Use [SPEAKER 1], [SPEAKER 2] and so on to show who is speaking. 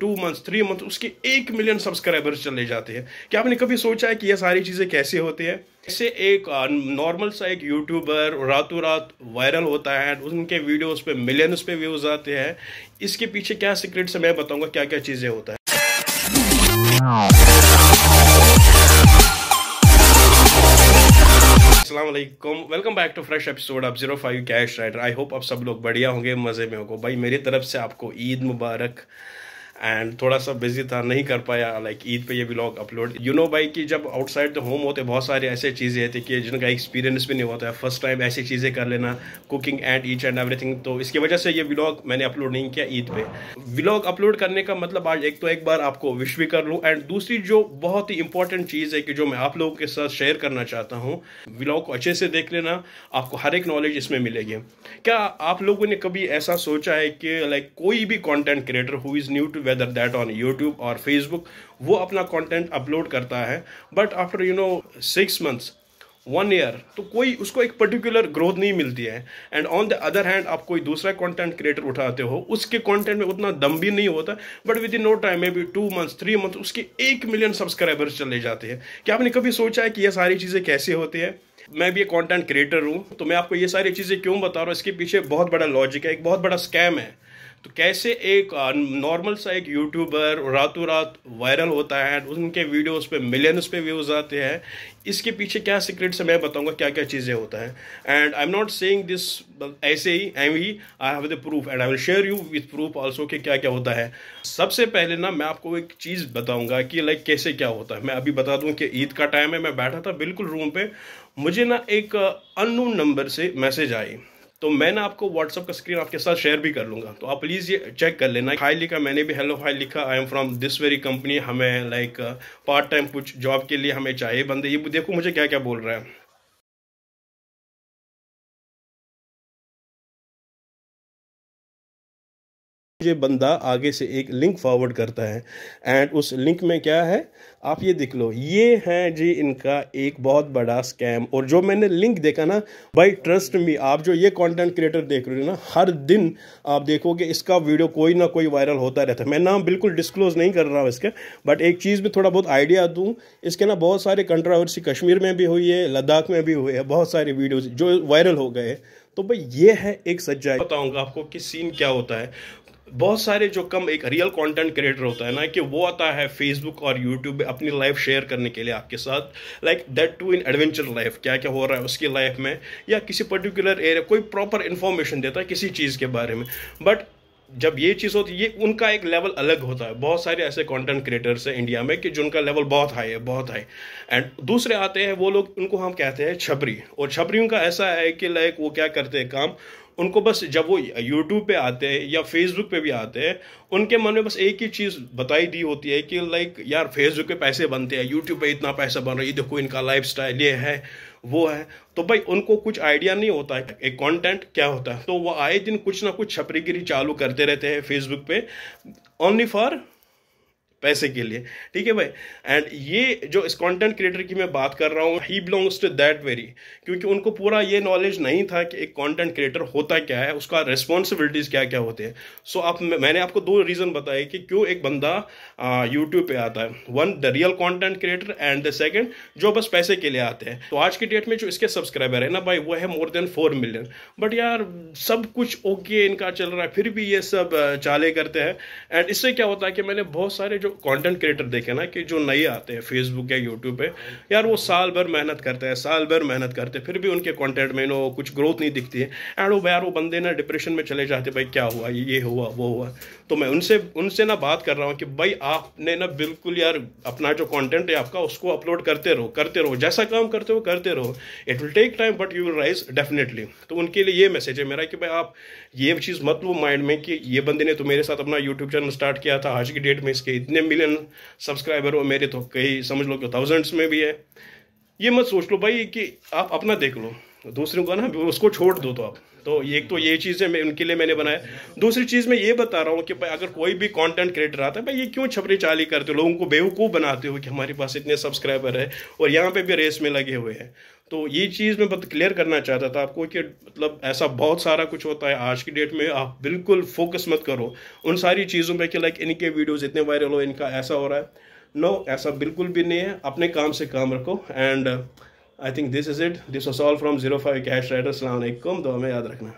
[SPEAKER 1] two month three month उसके एक million subscribers चले जाते हैं क्या आपने कभी सोचा है कि ये सारी चीज़ें कैसे होती है ऐसे एक नॉर्मल सा एक यूट्यूबर रातों रात वायरल होता है उनके वीडियोस पे मिलियंस पे व्यूज आते हैं इसके पीछे क्या सीक्रेट से मैं बताऊंगा क्या क्या चीज़ें होता है अल्लाम welcome back to fresh episode आप zero five cash rider I hope आप सब लोग बढ़िया होंगे मज़े में होंगे भाई मेरी तरफ से आपको ईद मुबारक एंड थोड़ा सा बिजी था नहीं कर पाया लाइक ईद पे ये ब्लॉग अपलोड यू नो भाई कि जब आउटसाइड द होम होते बहुत सारे ऐसे चीज़ें थी कि जिनका एक्सपीरियंस भी नहीं होता है फर्स्ट टाइम ऐसी चीज़ें कर लेना cooking and each and everything तो इसकी वजह से ये ब्लॉग मैंने अपलोड नहीं किया ईद पे ब्लॉग अपलोड करने का मतलब आज एक तो एक बार आपको विश भी कर लूँ एंड दूसरी जो बहुत ही इंपॉर्टेंट चीज़ है कि जो मैं आप लोगों के साथ शेयर करना चाहता हूँ ब्लॉग को अच्छे से देख लेना आपको हर एक नॉलेज इसमें मिलेगी क्या आप लोगों ने कभी ऐसा सोचा है कि लाइक कोई भी content creator who is new to whether that on YouTube और फेसबुक वो अपना कंटेंट अपलोड करता है but after you know six months one year तो कोई उसको एक पर्टिकुलर ग्रोथ नहीं मिलती है and on the other hand आप कोई दूसरा कंटेंट क्रिएटर उठाते हो उसके कंटेंट में उतना दम भी नहीं होता but within no time maybe two months three month उसके एक मिलियन सब्सक्राइबर्स चले जाते हैं क्या आपने कभी सोचा है कि ये सारी चीज़ें कैसे होती है मैं भी एक कॉन्टेंट क्रिएटर हूँ तो मैं आपको ये सारी चीज़ें क्यों बता रहा हूँ इसके पीछे बहुत बड़ा लॉजिक है एक बहुत बड़ा स्कैम है तो कैसे एक नॉर्मल सा एक यूट्यूबर रातों रात वायरल होता है उनके वीडियोस पे मिलियंस पे व्यूज़ आते हैं इसके पीछे क्या सीक्रेट्स से मैं बताऊंगा क्या क्या चीज़ें होता है and I am not saying this ऐसे ही आई ही I have the proof and I will share you with proof also कि क्या क्या होता है सबसे पहले ना मैं आपको एक चीज़ बताऊंगा कि लाइक कैसे क्या होता है मैं अभी बता दूं कि ईद का टाइम है मैं बैठा था बिल्कुल रूम पे मुझे ना एक अननोन नंबर से मैसेज आई तो मैं ना आपको व्हाट्सअप का स्क्रीन आपके साथ शेयर भी कर लूँगा तो आप प्लीज़ ये चेक कर लेना हाई लिखा मैंने भी हेलो हाई लिखा I am from this very company हमें लाइक पार्ट टाइम कुछ जॉब के लिए हमें चाहिए बंदे ये देखो मुझे क्या क्या बोल रहा है ये बंदा आगे से एक लिंक फॉरवर्ड करता है एंड उस लिंक में क्या है आप ये देख लो ये है जी इनका एक बहुत बड़ा स्कैम और जो मैंने लिंक देखा ना भाई ट्रस्ट मी आप जो ये कंटेंट क्रिएटर देख रहे हो ना हर दिन आप देखोगे इसका वीडियो कोई ना कोई वायरल होता रहता है मैं नाम बिल्कुल डिस्क्लोज नहीं कर रहा हूँ इसके बट एक चीज़ में थोड़ा बहुत आइडिया दूँ इसके ना बहुत सारे कंट्रावर्सी कश्मीर में भी हुई है लद्दाख में भी हुई है बहुत सारे वीडियोज़ जो वायरल हो गए तो भाई ये है एक सज्जा बताऊंगा आपको कि सीन क्या होता है बहुत सारे जो कम एक रियल कंटेंट क्रिएटर होता है ना कि वो आता है फेसबुक और यूट्यूब पे अपनी लाइफ शेयर करने के लिए आपके साथ like that too in adventure life क्या क्या हो रहा है उसकी लाइफ में या किसी पर्टिकुलर एरिया कोई प्रॉपर इन्फॉर्मेशन देता है किसी चीज़ के बारे में बट जब ये चीज़ होती है ये उनका एक लेवल अलग होता है बहुत सारे ऐसे कंटेंट क्रिएटर्स हैं इंडिया में कि जिनका लेवल बहुत हाई है बहुत हाई एंड दूसरे आते हैं वो लोग उनको हम कहते हैं छपरी और छपरियों का ऐसा है कि लाइक वो क्या करते हैं काम उनको बस जब वो यूट्यूब पे आते हैं या फेसबुक पे भी आते हैं उनके मन में बस एक ही चीज़ बताई दी होती है कि लाइक यार फेसबुक पे पैसे बनते हैं यूट्यूब पे इतना पैसा बन रहा है ये देखो इनका लाइफ ये है वो है तो भाई उनको कुछ आइडिया नहीं होता है एक कंटेंट क्या होता है तो वो आए दिन कुछ ना कुछ छपरीगिरी चालू करते रहते हैं फेसबुक पे ओनली फॉर पैसे के लिए ठीक है भाई एंड ये जो इस कंटेंट क्रिएटर की मैं बात कर रहा हूँ he belongs to that very क्योंकि उनको पूरा ये नॉलेज नहीं था कि एक कंटेंट क्रिएटर होता क्या है उसका रिस्पॉन्सिबिलिटीज़ क्या क्या होते हैं सो so, आप मैंने आपको दो रीज़न बताए कि क्यों एक बंदा यूट्यूब पे आता है one the real content creator and the second जो बस पैसे के लिए आते हैं तो आज की डेट में जो इसके सब्सक्राइबर है ना भाई वो है more than four million but यार सब कुछ ओके इनका चल रहा है फिर भी ये सब चाले करते हैं एंड इससे क्या होता है कि मैंने बहुत सारे जो कंटेंट क्रिएटर देखे ना कि जो नए आते हैं फेसबुक या यूट्यूब पे यार वो साल भर मेहनत करते हैं साल भर मेहनत करते हैं फिर भी उनके कंटेंट में नो कुछ ग्रोथ नहीं दिखती है एंड वो यार वो बंदे ना डिप्रेशन में चले जाते भाई क्या हुआ ये हुआ वो हुआ तो मैं उनसे उनसे ना बात कर रहा हूँ कि भाई आपने ना बिल्कुल यार अपना जो कंटेंट है आपका उसको अपलोड करते रहो करते रहो जैसा काम करते हो करते रहो it will take time but you will rise definitely तो उनके लिए ये मैसेज है मेरा कि भाई आप ये चीज़ मत लो माइंड में कि ये बंदे ने तो मेरे साथ अपना यूट्यूब चैनल स्टार्ट किया था आज की डेट में इसके इतने मिलियन सब्सक्राइबर हो मेरे तो कई समझ लो कि थाउजेंड्स में भी है ये मत सोच लो भाई कि आप अपना देख लो दूसरों को ना उसको छोड़ दो तो आप तो एक तो ये चीज़ है मैं उनके लिए मैंने बनाया दूसरी चीज़ मैं ये बता रहा हूँ कि भाई अगर कोई भी कंटेंट क्रिएटर आता है भाई ये क्यों छपरी चाली करते हो लोगों को बेवकूफ़ बनाते हो कि हमारे पास इतने सब्सक्राइबर है और यहाँ पे भी रेस में लगे हुए हैं तो ये चीज़ मैं क्लियर करना चाहता था आपको कि मतलब ऐसा बहुत सारा कुछ होता है आज की डेट में आप बिल्कुल फोकस मत करो उन सारी चीज़ों पर कि लाइक इनके वीडियोज़ इतने वायरल हो इनका ऐसा हो रहा है नो ऐसा बिल्कुल भी नहीं है अपने काम से काम रखो and I think this is it this was all from zero five cash rider अलैक्म दुआ में याद रखना